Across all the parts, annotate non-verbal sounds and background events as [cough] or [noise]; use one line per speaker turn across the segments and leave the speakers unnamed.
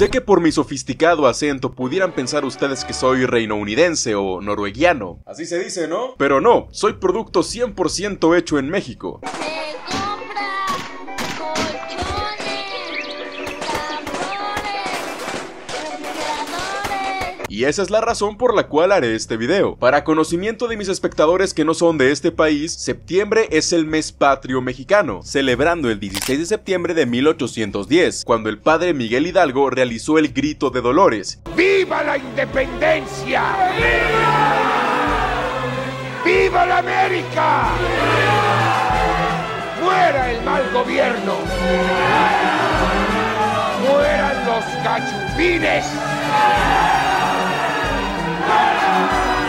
Sé que por mi sofisticado acento pudieran pensar ustedes que soy reinounidense o norueguiano. Así se dice, ¿no? Pero no, soy producto 100% hecho en México. y esa es la razón por la cual haré este video. Para conocimiento de mis espectadores que no son de este país, septiembre es el mes patrio mexicano, celebrando el 16 de septiembre de 1810, cuando el padre Miguel Hidalgo realizó el grito de Dolores. ¡Viva la independencia! ¡Viva! ¡Viva la América! Fuera el mal gobierno! ¡Mueran los cachupines! Hallelujah!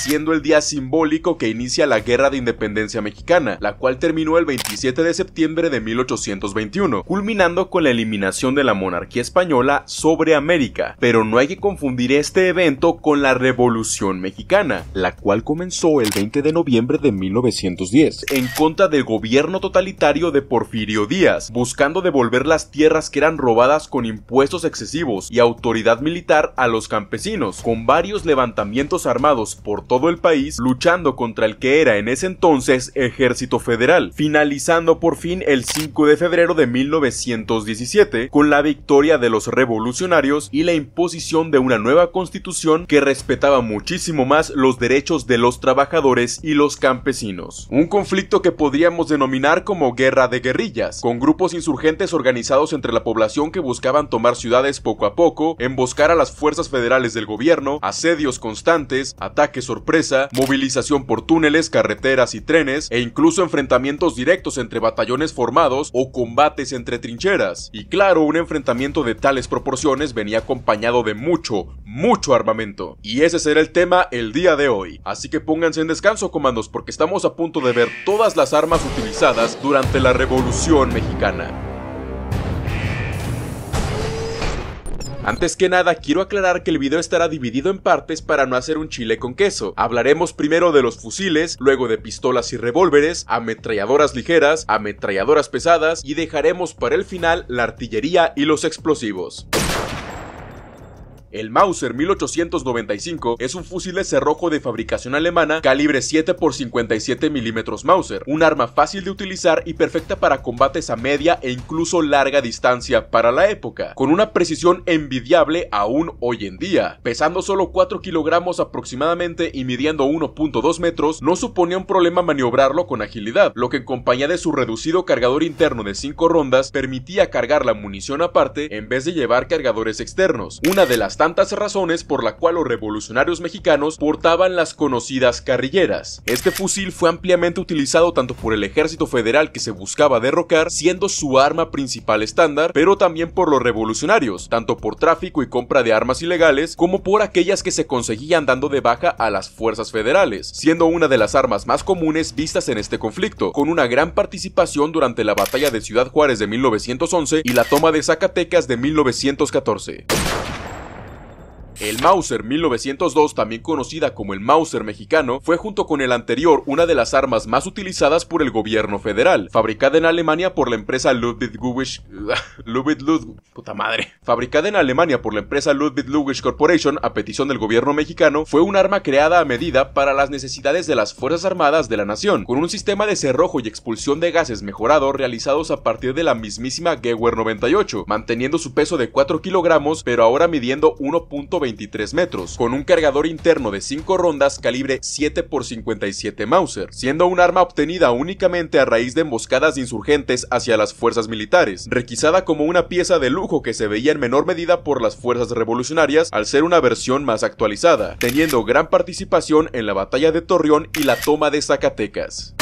siendo el día simbólico que inicia la Guerra de Independencia Mexicana, la cual terminó el 27 de septiembre de 1821, culminando con la eliminación de la monarquía española sobre América. Pero no hay que confundir este evento con la Revolución Mexicana, la cual comenzó el 20 de noviembre de 1910, en contra del gobierno totalitario de Porfirio Díaz, buscando devolver las tierras que eran robadas con impuestos excesivos y autoridad militar a los campesinos, con varios levantamientos armados por todo el país luchando contra el que era en ese entonces Ejército Federal, finalizando por fin el 5 de febrero de 1917 con la victoria de los revolucionarios y la imposición de una nueva constitución que respetaba muchísimo más los derechos de los trabajadores y los campesinos. Un conflicto que podríamos denominar como guerra de guerrillas, con grupos insurgentes organizados entre la población que buscaban tomar ciudades poco a poco, emboscar a las fuerzas federales del gobierno, asedios constantes, ataques movilización por túneles, carreteras y trenes, e incluso enfrentamientos directos entre batallones formados o combates entre trincheras. Y claro, un enfrentamiento de tales proporciones venía acompañado de mucho, mucho armamento. Y ese será el tema el día de hoy. Así que pónganse en descanso, comandos, porque estamos a punto de ver todas las armas utilizadas durante la Revolución Mexicana. Antes que nada, quiero aclarar que el video estará dividido en partes para no hacer un chile con queso. Hablaremos primero de los fusiles, luego de pistolas y revólveres, ametralladoras ligeras, ametralladoras pesadas y dejaremos para el final la artillería y los explosivos. El Mauser 1895 es un fusil de cerrojo de fabricación alemana calibre 7 x 57 mm Mauser, un arma fácil de utilizar y perfecta para combates a media e incluso larga distancia para la época, con una precisión envidiable aún hoy en día. Pesando solo 4 kilogramos aproximadamente y midiendo 1.2 metros, no suponía un problema maniobrarlo con agilidad, lo que en compañía de su reducido cargador interno de 5 rondas permitía cargar la munición aparte en vez de llevar cargadores externos. Una de las tantas razones por la cual los revolucionarios mexicanos portaban las conocidas carrilleras. Este fusil fue ampliamente utilizado tanto por el ejército federal que se buscaba derrocar, siendo su arma principal estándar, pero también por los revolucionarios, tanto por tráfico y compra de armas ilegales, como por aquellas que se conseguían dando de baja a las fuerzas federales, siendo una de las armas más comunes vistas en este conflicto, con una gran participación durante la batalla de Ciudad Juárez de 1911 y la toma de Zacatecas de 1914. El Mauser 1902, también conocida como el Mauser mexicano, fue junto con el anterior una de las armas más utilizadas por el gobierno federal, fabricada en Alemania por la empresa [laughs] Ludwig Ludwig puta madre. Fabricada en Alemania por la empresa Ludwig Corporation a petición del gobierno mexicano, fue un arma creada a medida para las necesidades de las Fuerzas Armadas de la nación, con un sistema de cerrojo y expulsión de gases mejorado realizados a partir de la mismísima Gewehr 98, manteniendo su peso de 4 kilogramos pero ahora midiendo 1.20 23 metros, con un cargador interno de 5 rondas calibre 7x57 Mauser, siendo un arma obtenida únicamente a raíz de emboscadas insurgentes hacia las fuerzas militares, requisada como una pieza de lujo que se veía en menor medida por las fuerzas revolucionarias al ser una versión más actualizada, teniendo gran participación en la batalla de Torreón y la toma de Zacatecas.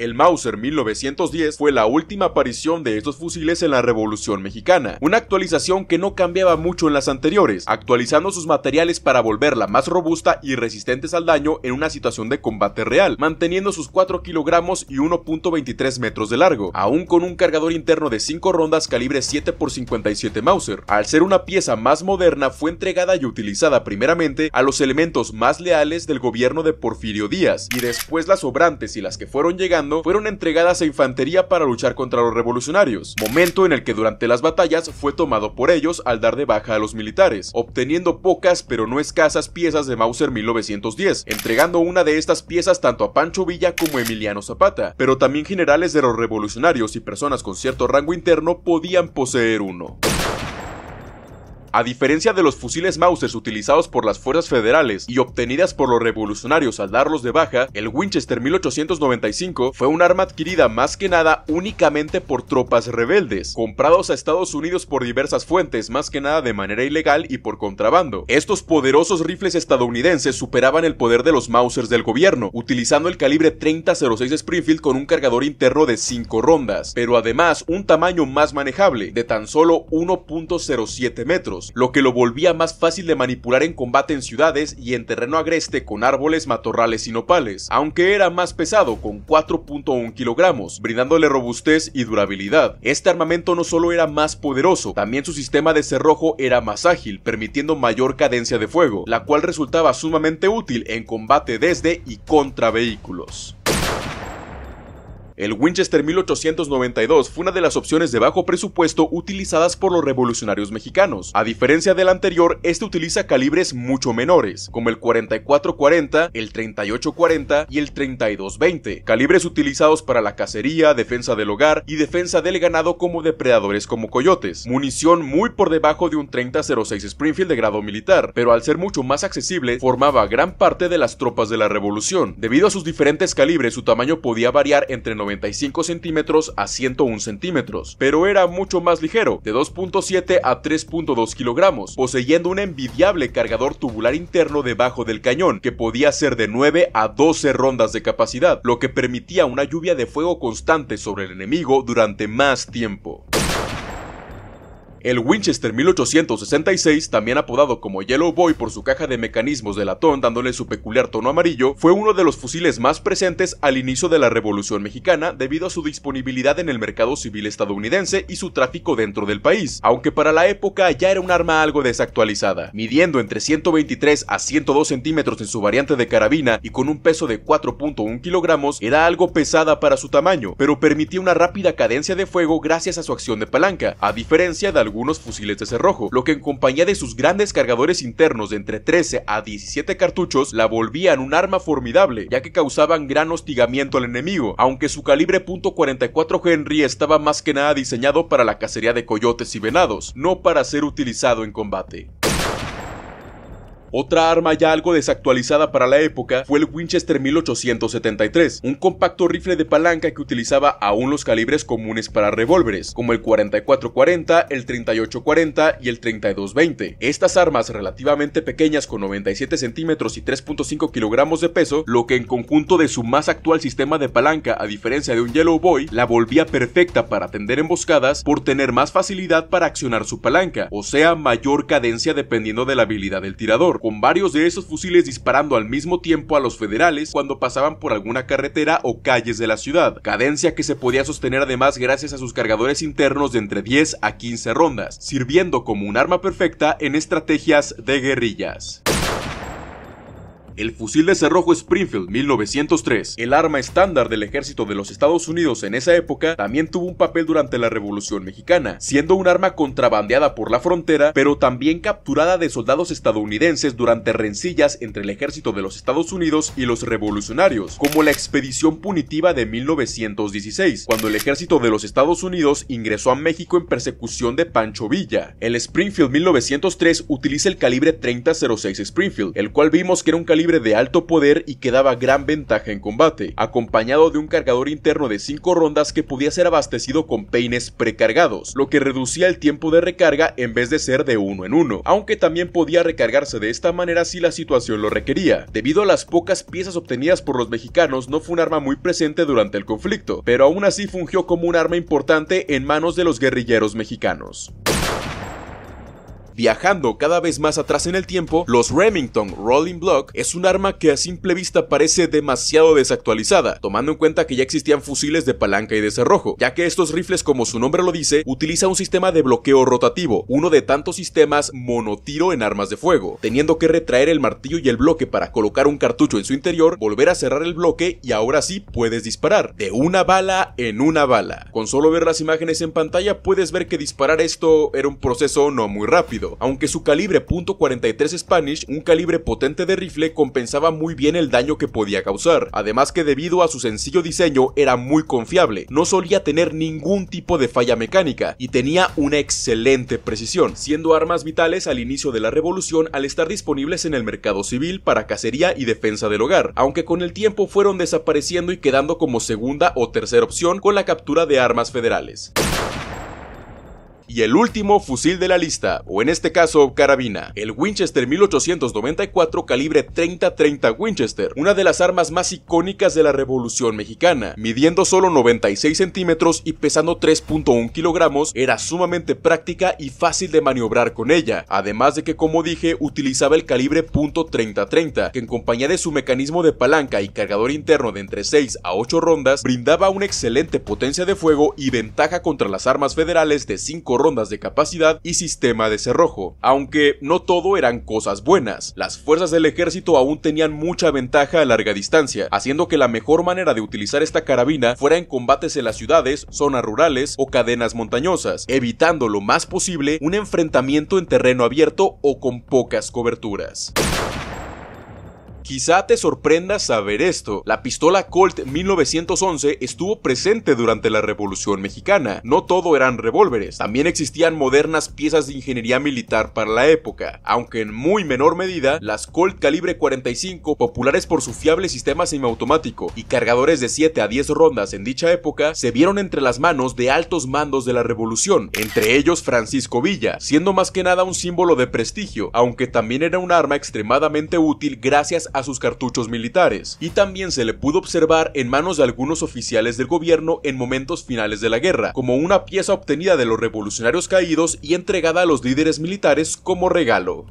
El Mauser 1910 fue la última aparición de estos fusiles en la Revolución Mexicana, una actualización que no cambiaba mucho en las anteriores, actualizando sus materiales para volverla más robusta y resistentes al daño en una situación de combate real, manteniendo sus 4 kilogramos y 1.23 metros de largo, aún con un cargador interno de 5 rondas calibre 7x57 Mauser. Al ser una pieza más moderna, fue entregada y utilizada primeramente a los elementos más leales del gobierno de Porfirio Díaz, y después las sobrantes y las que fueron llegando fueron entregadas a infantería para luchar contra los revolucionarios, momento en el que durante las batallas fue tomado por ellos al dar de baja a los militares, obteniendo pocas pero no escasas piezas de Mauser 1910, entregando una de estas piezas tanto a Pancho Villa como a Emiliano Zapata, pero también generales de los revolucionarios y personas con cierto rango interno podían poseer uno. A diferencia de los fusiles Mausers utilizados por las fuerzas federales y obtenidas por los revolucionarios al darlos de baja, el Winchester 1895 fue un arma adquirida más que nada únicamente por tropas rebeldes, comprados a Estados Unidos por diversas fuentes, más que nada de manera ilegal y por contrabando. Estos poderosos rifles estadounidenses superaban el poder de los Mausers del gobierno, utilizando el calibre 3006 Springfield con un cargador interno de 5 rondas, pero además un tamaño más manejable, de tan solo 1.07 metros lo que lo volvía más fácil de manipular en combate en ciudades y en terreno agreste con árboles, matorrales y nopales, aunque era más pesado con 4.1 kilogramos, brindándole robustez y durabilidad. Este armamento no solo era más poderoso, también su sistema de cerrojo era más ágil, permitiendo mayor cadencia de fuego, la cual resultaba sumamente útil en combate desde y contra vehículos. El Winchester 1892 fue una de las opciones de bajo presupuesto utilizadas por los revolucionarios mexicanos. A diferencia del anterior, este utiliza calibres mucho menores, como el 4440, el 38-40 y el 32-20. calibres utilizados para la cacería, defensa del hogar y defensa del ganado como depredadores como coyotes, munición muy por debajo de un 30-06 Springfield de grado militar, pero al ser mucho más accesible formaba gran parte de las tropas de la revolución. Debido a sus diferentes calibres, su tamaño podía variar entre 95 centímetros a 101 centímetros, pero era mucho más ligero, de 2.7 a 3.2 kilogramos, poseyendo un envidiable cargador tubular interno debajo del cañón, que podía ser de 9 a 12 rondas de capacidad, lo que permitía una lluvia de fuego constante sobre el enemigo durante más tiempo. El Winchester 1866, también apodado como Yellow Boy por su caja de mecanismos de latón dándole su peculiar tono amarillo, fue uno de los fusiles más presentes al inicio de la Revolución Mexicana debido a su disponibilidad en el mercado civil estadounidense y su tráfico dentro del país, aunque para la época ya era un arma algo desactualizada, midiendo entre 123 a 102 centímetros en su variante de carabina y con un peso de 4.1 kilogramos, era algo pesada para su tamaño, pero permitía una rápida cadencia de fuego gracias a su acción de palanca, a diferencia de algunos fusiles de cerrojo, lo que en compañía de sus grandes cargadores internos de entre 13 a 17 cartuchos la volvían un arma formidable, ya que causaban gran hostigamiento al enemigo, aunque su calibre .44 Henry estaba más que nada diseñado para la cacería de coyotes y venados, no para ser utilizado en combate. Otra arma ya algo desactualizada para la época fue el Winchester 1873, un compacto rifle de palanca que utilizaba aún los calibres comunes para revólveres, como el 4440, el 3840 y el 3220. Estas armas relativamente pequeñas con 97 centímetros y 3.5 kilogramos de peso, lo que en conjunto de su más actual sistema de palanca a diferencia de un Yellow Boy, la volvía perfecta para atender emboscadas por tener más facilidad para accionar su palanca, o sea mayor cadencia dependiendo de la habilidad del tirador con varios de esos fusiles disparando al mismo tiempo a los federales cuando pasaban por alguna carretera o calles de la ciudad, cadencia que se podía sostener además gracias a sus cargadores internos de entre 10 a 15 rondas, sirviendo como un arma perfecta en estrategias de guerrillas el fusil de cerrojo Springfield 1903, el arma estándar del ejército de los Estados Unidos en esa época, también tuvo un papel durante la Revolución Mexicana, siendo un arma contrabandeada por la frontera, pero también capturada de soldados estadounidenses durante rencillas entre el ejército de los Estados Unidos y los revolucionarios, como la expedición punitiva de 1916, cuando el ejército de los Estados Unidos ingresó a México en persecución de Pancho Villa. El Springfield 1903 utiliza el calibre 3006 Springfield, el cual vimos que era un calibre de alto poder y que daba gran ventaja en combate, acompañado de un cargador interno de 5 rondas que podía ser abastecido con peines precargados, lo que reducía el tiempo de recarga en vez de ser de uno en uno, aunque también podía recargarse de esta manera si la situación lo requería. Debido a las pocas piezas obtenidas por los mexicanos, no fue un arma muy presente durante el conflicto, pero aún así fungió como un arma importante en manos de los guerrilleros mexicanos. Viajando cada vez más atrás en el tiempo, los Remington Rolling Block es un arma que a simple vista parece demasiado desactualizada, tomando en cuenta que ya existían fusiles de palanca y de cerrojo, ya que estos rifles, como su nombre lo dice, utiliza un sistema de bloqueo rotativo, uno de tantos sistemas monotiro en armas de fuego, teniendo que retraer el martillo y el bloque para colocar un cartucho en su interior, volver a cerrar el bloque y ahora sí puedes disparar, de una bala en una bala. Con solo ver las imágenes en pantalla puedes ver que disparar esto era un proceso no muy rápido, aunque su calibre .43 Spanish, un calibre potente de rifle, compensaba muy bien el daño que podía causar, además que debido a su sencillo diseño era muy confiable, no solía tener ningún tipo de falla mecánica y tenía una excelente precisión, siendo armas vitales al inicio de la revolución al estar disponibles en el mercado civil para cacería y defensa del hogar, aunque con el tiempo fueron desapareciendo y quedando como segunda o tercera opción con la captura de armas federales y el último fusil de la lista, o en este caso carabina, el Winchester 1894 calibre 30-30 Winchester, una de las armas más icónicas de la Revolución Mexicana, midiendo solo 96 centímetros y pesando 3.1 kilogramos, era sumamente práctica y fácil de maniobrar con ella, además de que como dije utilizaba el calibre .30-30, que en compañía de su mecanismo de palanca y cargador interno de entre 6 a 8 rondas, brindaba una excelente potencia de fuego y ventaja contra las armas federales de 5 rondas de capacidad y sistema de cerrojo, aunque no todo eran cosas buenas. Las fuerzas del ejército aún tenían mucha ventaja a larga distancia, haciendo que la mejor manera de utilizar esta carabina fuera en combates en las ciudades, zonas rurales o cadenas montañosas, evitando lo más posible un enfrentamiento en terreno abierto o con pocas coberturas. Quizá te sorprenda saber esto. La pistola Colt 1911 estuvo presente durante la Revolución Mexicana. No todo eran revólveres, también existían modernas piezas de ingeniería militar para la época, aunque en muy menor medida, las Colt calibre 45, populares por su fiable sistema semiautomático y cargadores de 7 a 10 rondas en dicha época, se vieron entre las manos de altos mandos de la Revolución, entre ellos Francisco Villa, siendo más que nada un símbolo de prestigio, aunque también era un arma extremadamente útil gracias a sus cartuchos militares, y también se le pudo observar en manos de algunos oficiales del gobierno en momentos finales de la guerra, como una pieza obtenida de los revolucionarios caídos y entregada a los líderes militares como regalo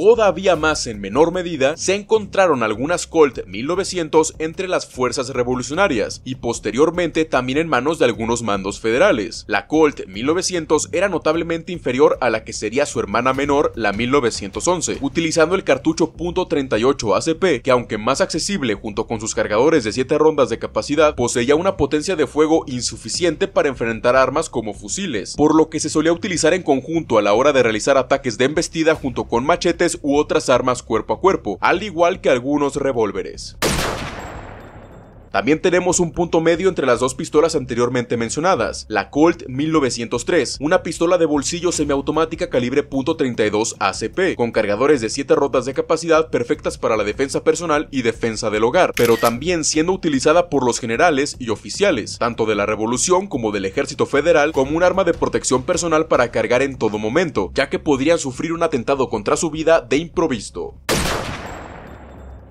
todavía más en menor medida, se encontraron algunas Colt 1900 entre las fuerzas revolucionarias y posteriormente también en manos de algunos mandos federales. La Colt 1900 era notablemente inferior a la que sería su hermana menor, la 1911, utilizando el cartucho .38 ACP, que aunque más accesible junto con sus cargadores de 7 rondas de capacidad, poseía una potencia de fuego insuficiente para enfrentar armas como fusiles, por lo que se solía utilizar en conjunto a la hora de realizar ataques de embestida junto con machetes u otras armas cuerpo a cuerpo, al igual que algunos revólveres. También tenemos un punto medio entre las dos pistolas anteriormente mencionadas, la Colt 1903, una pistola de bolsillo semiautomática calibre .32 ACP, con cargadores de 7 rotas de capacidad perfectas para la defensa personal y defensa del hogar, pero también siendo utilizada por los generales y oficiales, tanto de la Revolución como del Ejército Federal, como un arma de protección personal para cargar en todo momento, ya que podrían sufrir un atentado contra su vida de improviso.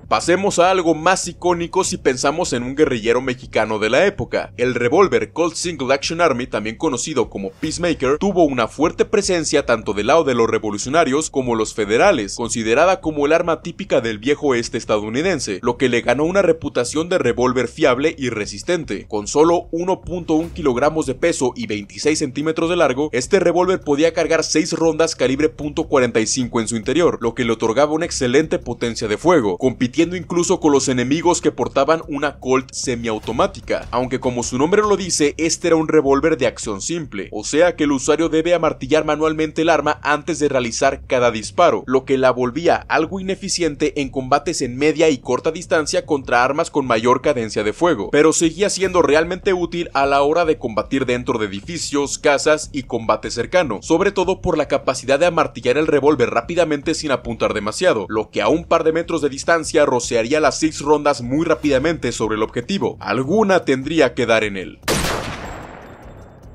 Pasemos a algo más icónico si pensamos en un guerrillero mexicano de la época. El revólver Colt Single Action Army, también conocido como Peacemaker, tuvo una fuerte presencia tanto del lado de los revolucionarios como los federales, considerada como el arma típica del viejo este estadounidense, lo que le ganó una reputación de revólver fiable y resistente. Con solo 1.1 kilogramos de peso y 26 centímetros de largo, este revólver podía cargar 6 rondas calibre .45 en su interior, lo que le otorgaba una excelente potencia de fuego, incluso con los enemigos que portaban una Colt semiautomática, aunque como su nombre lo dice, este era un revólver de acción simple, o sea que el usuario debe amartillar manualmente el arma antes de realizar cada disparo, lo que la volvía algo ineficiente en combates en media y corta distancia contra armas con mayor cadencia de fuego, pero seguía siendo realmente útil a la hora de combatir dentro de edificios, casas y combate cercano, sobre todo por la capacidad de amartillar el revólver rápidamente sin apuntar demasiado, lo que a un par de metros de distancia rocearía las 6 rondas muy rápidamente sobre el objetivo, alguna tendría que dar en él.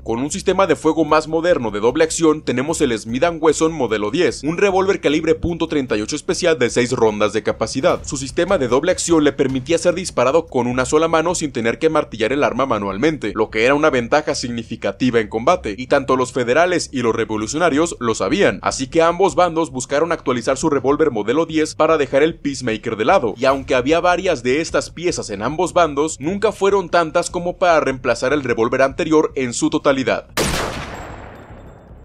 Con un sistema de fuego más moderno de doble acción tenemos el Smith Wesson modelo 10, un revólver calibre .38 especial de 6 rondas de capacidad. Su sistema de doble acción le permitía ser disparado con una sola mano sin tener que martillar el arma manualmente, lo que era una ventaja significativa en combate, y tanto los federales y los revolucionarios lo sabían, así que ambos bandos buscaron actualizar su revólver modelo 10 para dejar el Peacemaker de lado, y aunque había varias de estas piezas en ambos bandos, nunca fueron tantas como para reemplazar el revólver anterior en su totalidad calidad.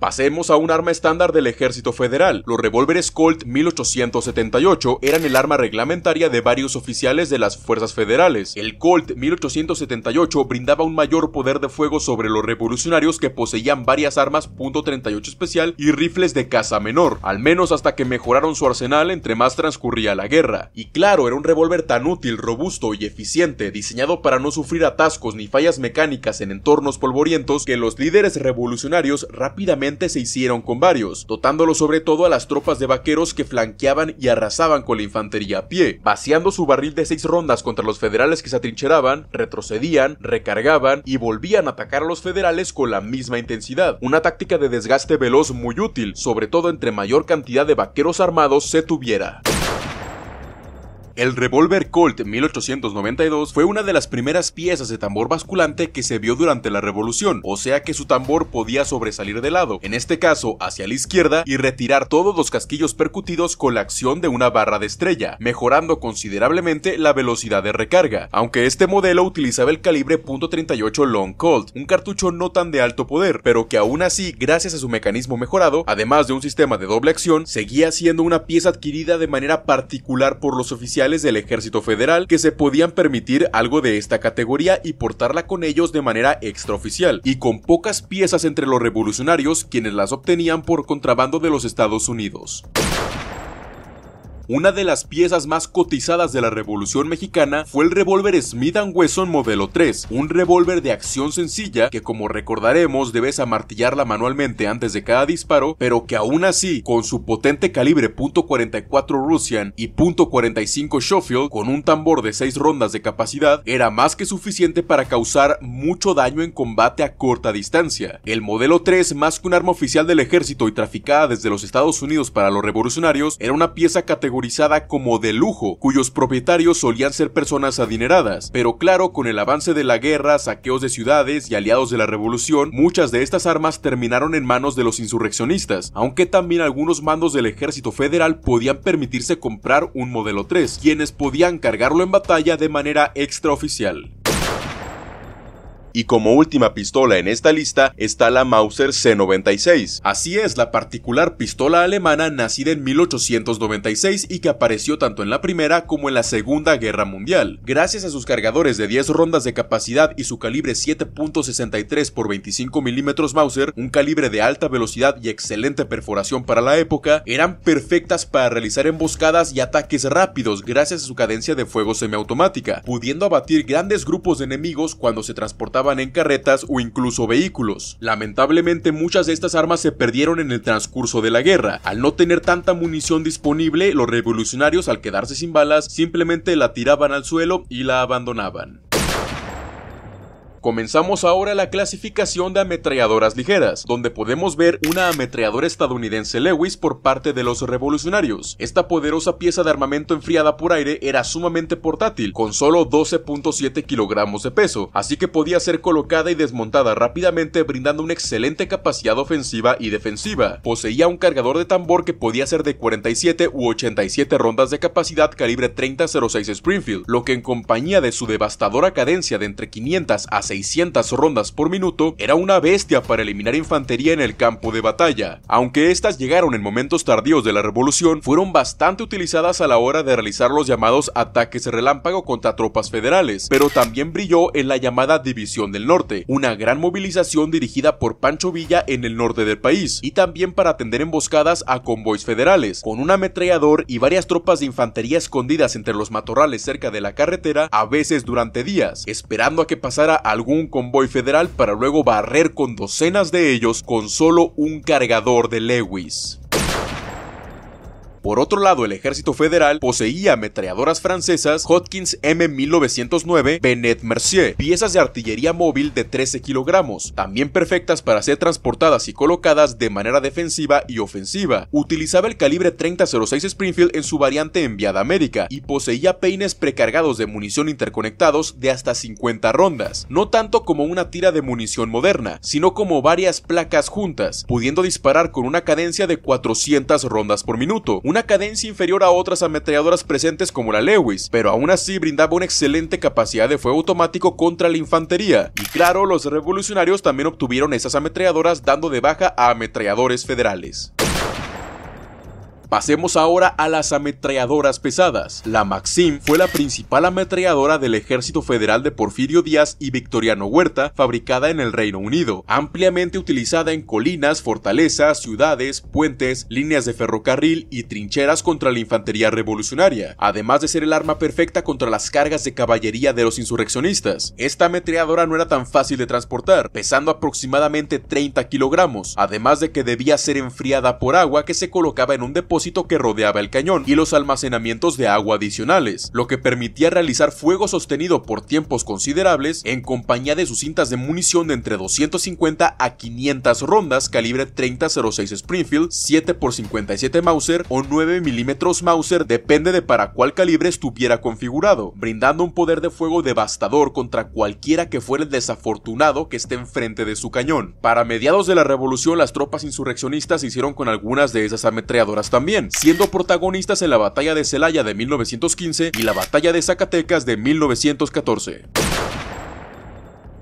Pasemos a un arma estándar del ejército federal. Los revólveres Colt 1878 eran el arma reglamentaria de varios oficiales de las fuerzas federales. El Colt 1878 brindaba un mayor poder de fuego sobre los revolucionarios que poseían varias armas .38 especial y rifles de caza menor, al menos hasta que mejoraron su arsenal entre más transcurría la guerra. Y claro, era un revólver tan útil, robusto y eficiente, diseñado para no sufrir atascos ni fallas mecánicas en entornos polvorientos, que los líderes revolucionarios rápidamente se hicieron con varios, dotándolo sobre todo a las tropas de vaqueros que flanqueaban y arrasaban con la infantería a pie, vaciando su barril de seis rondas contra los federales que se atrincheraban, retrocedían, recargaban y volvían a atacar a los federales con la misma intensidad. Una táctica de desgaste veloz muy útil, sobre todo entre mayor cantidad de vaqueros armados se tuviera. El revólver Colt 1892 fue una de las primeras piezas de tambor basculante que se vio durante la revolución, o sea que su tambor podía sobresalir de lado, en este caso hacia la izquierda, y retirar todos los casquillos percutidos con la acción de una barra de estrella, mejorando considerablemente la velocidad de recarga, aunque este modelo utilizaba el calibre .38 Long Colt, un cartucho no tan de alto poder, pero que aún así, gracias a su mecanismo mejorado, además de un sistema de doble acción, seguía siendo una pieza adquirida de manera particular por los oficiales del ejército federal que se podían permitir algo de esta categoría y portarla con ellos de manera extraoficial, y con pocas piezas entre los revolucionarios quienes las obtenían por contrabando de los Estados Unidos. Una de las piezas más cotizadas de la Revolución Mexicana fue el revólver Smith Wesson modelo 3, un revólver de acción sencilla que como recordaremos debes amartillarla manualmente antes de cada disparo, pero que aún así, con su potente calibre .44 Russian y .45 Schofield con un tambor de 6 rondas de capacidad, era más que suficiente para causar mucho daño en combate a corta distancia. El modelo 3, más que un arma oficial del ejército y traficada desde los Estados Unidos para los revolucionarios, era una pieza categórica como de lujo, cuyos propietarios solían ser personas adineradas, pero claro, con el avance de la guerra, saqueos de ciudades y aliados de la revolución, muchas de estas armas terminaron en manos de los insurreccionistas, aunque también algunos mandos del ejército federal podían permitirse comprar un modelo 3, quienes podían cargarlo en batalla de manera extraoficial y como última pistola en esta lista está la Mauser C96. Así es, la particular pistola alemana nacida en 1896 y que apareció tanto en la Primera como en la Segunda Guerra Mundial. Gracias a sus cargadores de 10 rondas de capacidad y su calibre 7.63 x 25 mm Mauser, un calibre de alta velocidad y excelente perforación para la época, eran perfectas para realizar emboscadas y ataques rápidos gracias a su cadencia de fuego semiautomática, pudiendo abatir grandes grupos de enemigos cuando se transportaban en carretas o incluso vehículos. Lamentablemente muchas de estas armas se perdieron en el transcurso de la guerra. Al no tener tanta munición disponible, los revolucionarios al quedarse sin balas simplemente la tiraban al suelo y la abandonaban. Comenzamos ahora la clasificación de ametralladoras ligeras, donde podemos ver una ametralladora estadounidense Lewis por parte de los revolucionarios. Esta poderosa pieza de armamento enfriada por aire era sumamente portátil, con solo 12.7 kilogramos de peso, así que podía ser colocada y desmontada rápidamente brindando una excelente capacidad ofensiva y defensiva. Poseía un cargador de tambor que podía ser de 47 u 87 rondas de capacidad calibre 3006 Springfield, lo que en compañía de su devastadora cadencia de entre 500 a 600 600 rondas por minuto, era una bestia para eliminar infantería en el campo de batalla. Aunque estas llegaron en momentos tardíos de la revolución, fueron bastante utilizadas a la hora de realizar los llamados ataques relámpago contra tropas federales, pero también brilló en la llamada División del Norte, una gran movilización dirigida por Pancho Villa en el norte del país, y también para atender emboscadas a convoys federales. Con un ametrallador y varias tropas de infantería escondidas entre los matorrales cerca de la carretera, a veces durante días, esperando a que pasara a algún convoy federal para luego barrer con docenas de ellos con solo un cargador de Lewis. Por otro lado, el ejército federal poseía ametralladoras francesas Hotkins M1909 Benet Mercier, piezas de artillería móvil de 13 kilogramos, también perfectas para ser transportadas y colocadas de manera defensiva y ofensiva. Utilizaba el calibre 3006 Springfield en su variante enviada a América y poseía peines precargados de munición interconectados de hasta 50 rondas, no tanto como una tira de munición moderna, sino como varias placas juntas, pudiendo disparar con una cadencia de 400 rondas por minuto, una cadencia inferior a otras ametralladoras presentes como la Lewis, pero aún así brindaba una excelente capacidad de fuego automático contra la infantería. Y claro, los revolucionarios también obtuvieron esas ametralladoras dando de baja a ametralladores federales. Pasemos ahora a las ametralladoras pesadas. La Maxim fue la principal ametralladora del Ejército Federal de Porfirio Díaz y Victoriano Huerta, fabricada en el Reino Unido, ampliamente utilizada en colinas, fortalezas, ciudades, puentes, líneas de ferrocarril y trincheras contra la infantería revolucionaria, además de ser el arma perfecta contra las cargas de caballería de los insurreccionistas. Esta ametralladora no era tan fácil de transportar, pesando aproximadamente 30 kilogramos, además de que debía ser enfriada por agua que se colocaba en un depósito que rodeaba el cañón y los almacenamientos de agua adicionales, lo que permitía realizar fuego sostenido por tiempos considerables en compañía de sus cintas de munición de entre 250 a 500 rondas calibre .30-06 Springfield, 7x57 Mauser o 9 mm Mauser, depende de para cuál calibre estuviera configurado, brindando un poder de fuego devastador contra cualquiera que fuera el desafortunado que esté enfrente de su cañón. Para mediados de la revolución, las tropas insurreccionistas hicieron con algunas de esas ametralladoras también siendo protagonistas en la batalla de Celaya de 1915 y la batalla de Zacatecas de 1914.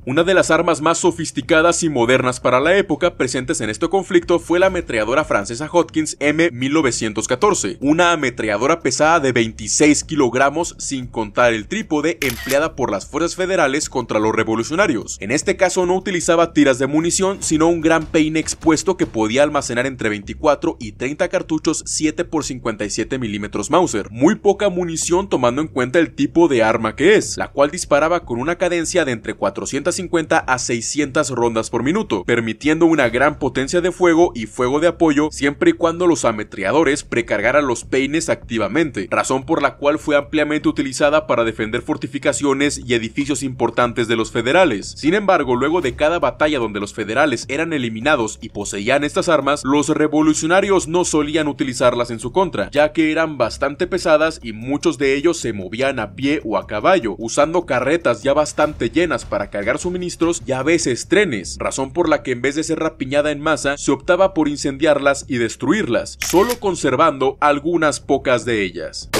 Una de las armas más sofisticadas y modernas para la época presentes en este conflicto fue la ametralladora francesa Hopkins M1914, una ametralladora pesada de 26 kilogramos sin contar el trípode empleada por las fuerzas federales contra los revolucionarios. En este caso no utilizaba tiras de munición, sino un gran peine expuesto que podía almacenar entre 24 y 30 cartuchos 7 x 57 milímetros Mauser. Muy poca munición tomando en cuenta el tipo de arma que es, la cual disparaba con una cadencia de entre 400 50 a 600 rondas por minuto, permitiendo una gran potencia de fuego y fuego de apoyo siempre y cuando los ametralladores precargaran los peines activamente, razón por la cual fue ampliamente utilizada para defender fortificaciones y edificios importantes de los federales. Sin embargo, luego de cada batalla donde los federales eran eliminados y poseían estas armas, los revolucionarios no solían utilizarlas en su contra, ya que eran bastante pesadas y muchos de ellos se movían a pie o a caballo, usando carretas ya bastante llenas para cargar suministros y a veces trenes, razón por la que en vez de ser rapiñada en masa, se optaba por incendiarlas y destruirlas, solo conservando algunas pocas de ellas.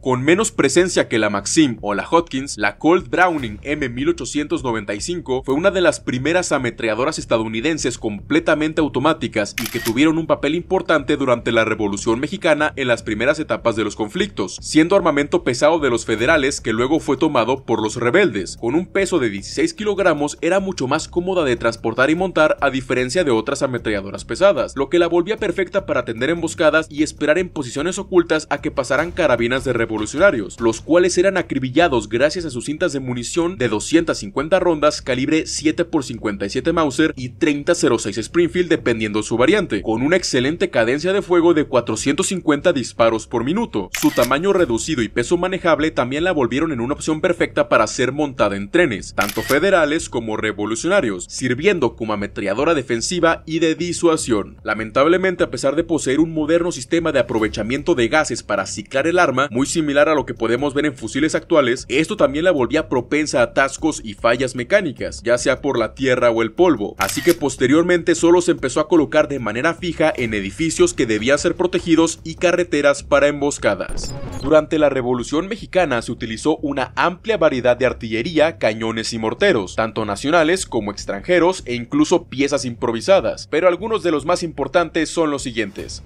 Con menos presencia que la Maxim o la Hopkins, la Colt Browning M1895 fue una de las primeras ametralladoras estadounidenses completamente automáticas y que tuvieron un papel importante durante la Revolución Mexicana en las primeras etapas de los conflictos, siendo armamento pesado de los federales que luego fue tomado por los rebeldes. Con un peso de 16 kilogramos era mucho más cómoda de transportar y montar a diferencia de otras ametralladoras pesadas, lo que la volvía perfecta para atender emboscadas y esperar en posiciones ocultas a que pasaran carabinas de revolución revolucionarios, los cuales eran acribillados gracias a sus cintas de munición de 250 rondas calibre 7x57 Mauser y 3006 Springfield dependiendo su variante, con una excelente cadencia de fuego de 450 disparos por minuto. Su tamaño reducido y peso manejable también la volvieron en una opción perfecta para ser montada en trenes, tanto federales como revolucionarios, sirviendo como ametralladora defensiva y de disuasión. Lamentablemente, a pesar de poseer un moderno sistema de aprovechamiento de gases para ciclar el arma, muy similar a lo que podemos ver en fusiles actuales, esto también la volvía propensa a atascos y fallas mecánicas, ya sea por la tierra o el polvo, así que posteriormente solo se empezó a colocar de manera fija en edificios que debían ser protegidos y carreteras para emboscadas. Durante la Revolución Mexicana se utilizó una amplia variedad de artillería, cañones y morteros, tanto nacionales como extranjeros e incluso piezas improvisadas, pero algunos de los más importantes son los siguientes.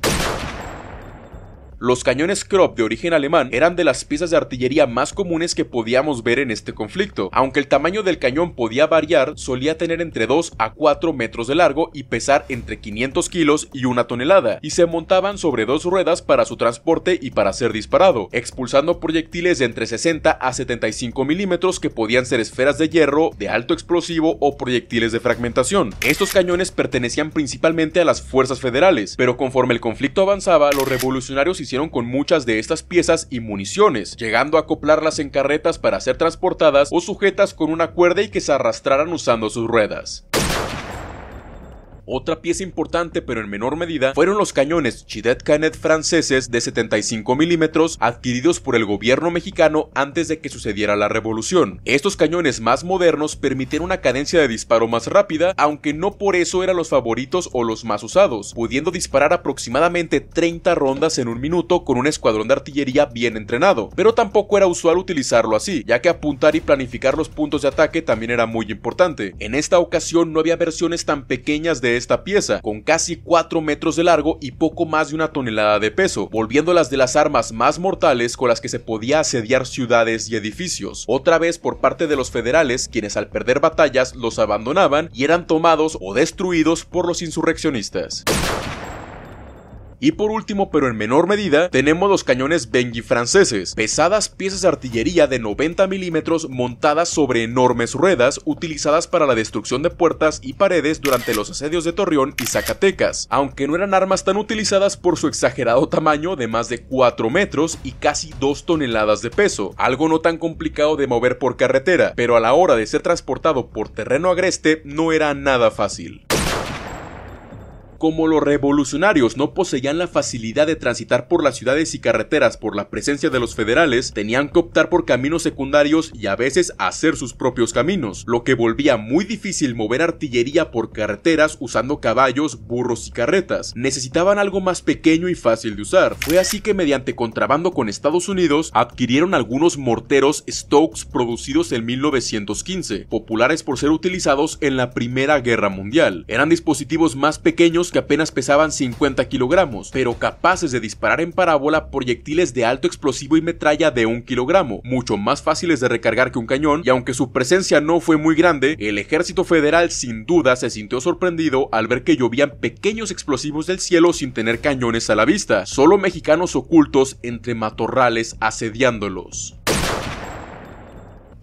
Los cañones Krupp de origen alemán eran de las piezas de artillería más comunes que podíamos ver en este conflicto. Aunque el tamaño del cañón podía variar, solía tener entre 2 a 4 metros de largo y pesar entre 500 kilos y una tonelada, y se montaban sobre dos ruedas para su transporte y para ser disparado, expulsando proyectiles de entre 60 a 75 milímetros que podían ser esferas de hierro, de alto explosivo o proyectiles de fragmentación. Estos cañones pertenecían principalmente a las fuerzas federales, pero conforme el conflicto avanzaba, los revolucionarios hicieron con muchas de estas piezas y municiones, llegando a acoplarlas en carretas para ser transportadas o sujetas con una cuerda y que se arrastraran usando sus ruedas. Otra pieza importante, pero en menor medida, fueron los cañones Chidet Canet franceses de 75 milímetros adquiridos por el gobierno mexicano antes de que sucediera la revolución. Estos cañones más modernos permitieron una cadencia de disparo más rápida, aunque no por eso eran los favoritos o los más usados, pudiendo disparar aproximadamente 30 rondas en un minuto con un escuadrón de artillería bien entrenado, pero tampoco era usual utilizarlo así, ya que apuntar y planificar los puntos de ataque también era muy importante. En esta ocasión no había versiones tan pequeñas de esta pieza, con casi 4 metros de largo y poco más de una tonelada de peso, volviéndolas de las armas más mortales con las que se podía asediar ciudades y edificios, otra vez por parte de los federales, quienes al perder batallas los abandonaban y eran tomados o destruidos por los insurreccionistas. Y por último, pero en menor medida, tenemos los cañones Benji franceses, pesadas piezas de artillería de 90 milímetros montadas sobre enormes ruedas utilizadas para la destrucción de puertas y paredes durante los asedios de Torreón y Zacatecas, aunque no eran armas tan utilizadas por su exagerado tamaño de más de 4 metros y casi 2 toneladas de peso, algo no tan complicado de mover por carretera, pero a la hora de ser transportado por terreno agreste no era nada fácil como los revolucionarios no poseían la facilidad de transitar por las ciudades y carreteras por la presencia de los federales, tenían que optar por caminos secundarios y a veces hacer sus propios caminos, lo que volvía muy difícil mover artillería por carreteras usando caballos, burros y carretas. Necesitaban algo más pequeño y fácil de usar. Fue así que mediante contrabando con Estados Unidos adquirieron algunos morteros Stokes producidos en 1915, populares por ser utilizados en la Primera Guerra Mundial. Eran dispositivos más pequeños que apenas pesaban 50 kilogramos, pero capaces de disparar en parábola proyectiles de alto explosivo y metralla de un kilogramo, mucho más fáciles de recargar que un cañón, y aunque su presencia no fue muy grande, el ejército federal sin duda se sintió sorprendido al ver que llovían pequeños explosivos del cielo sin tener cañones a la vista, solo mexicanos ocultos entre matorrales asediándolos.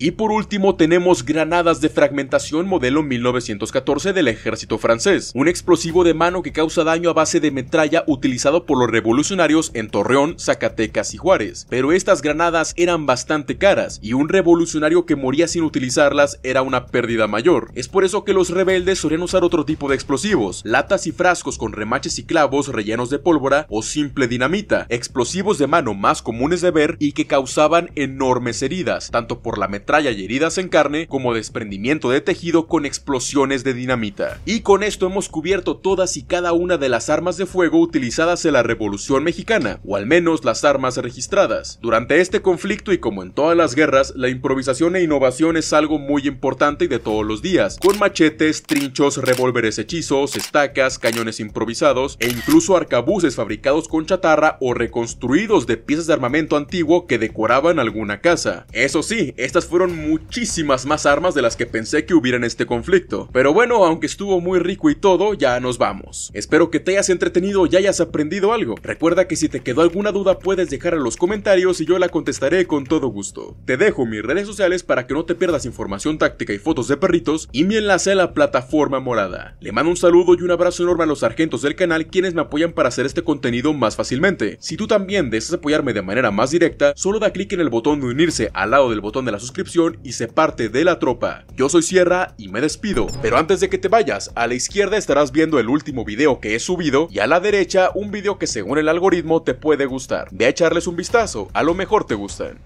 Y por último tenemos granadas de fragmentación modelo 1914 del ejército francés, un explosivo de mano que causa daño a base de metralla utilizado por los revolucionarios en Torreón, Zacatecas y Juárez. Pero estas granadas eran bastante caras y un revolucionario que moría sin utilizarlas era una pérdida mayor. Es por eso que los rebeldes solían usar otro tipo de explosivos, latas y frascos con remaches y clavos rellenos de pólvora o simple dinamita, explosivos de mano más comunes de ver y que causaban enormes heridas, tanto por la metralla y heridas en carne, como desprendimiento de tejido con explosiones de dinamita. Y con esto hemos cubierto todas y cada una de las armas de fuego utilizadas en la Revolución Mexicana, o al menos las armas registradas. Durante este conflicto y como en todas las guerras, la improvisación e innovación es algo muy importante y de todos los días, con machetes, trinchos, revólveres hechizos, estacas, cañones improvisados e incluso arcabuces fabricados con chatarra o reconstruidos de piezas de armamento antiguo que decoraban alguna casa. Eso sí, estas fueron muchísimas más armas de las que pensé que hubiera en este conflicto. Pero bueno, aunque estuvo muy rico y todo, ya nos vamos. Espero que te hayas entretenido y hayas aprendido algo. Recuerda que si te quedó alguna duda puedes dejarla en los comentarios y yo la contestaré con todo gusto. Te dejo mis redes sociales para que no te pierdas información táctica y fotos de perritos y mi enlace a la plataforma morada. Le mando un saludo y un abrazo enorme a los sargentos del canal quienes me apoyan para hacer este contenido más fácilmente. Si tú también deseas apoyarme de manera más directa, solo da clic en el botón de unirse al lado del botón de la suscripción y se parte de la tropa. Yo soy Sierra y me despido, pero antes de que te vayas, a la izquierda estarás viendo el último video que he subido y a la derecha un video que según el algoritmo te puede gustar. Ve a echarles un vistazo, a lo mejor te gustan.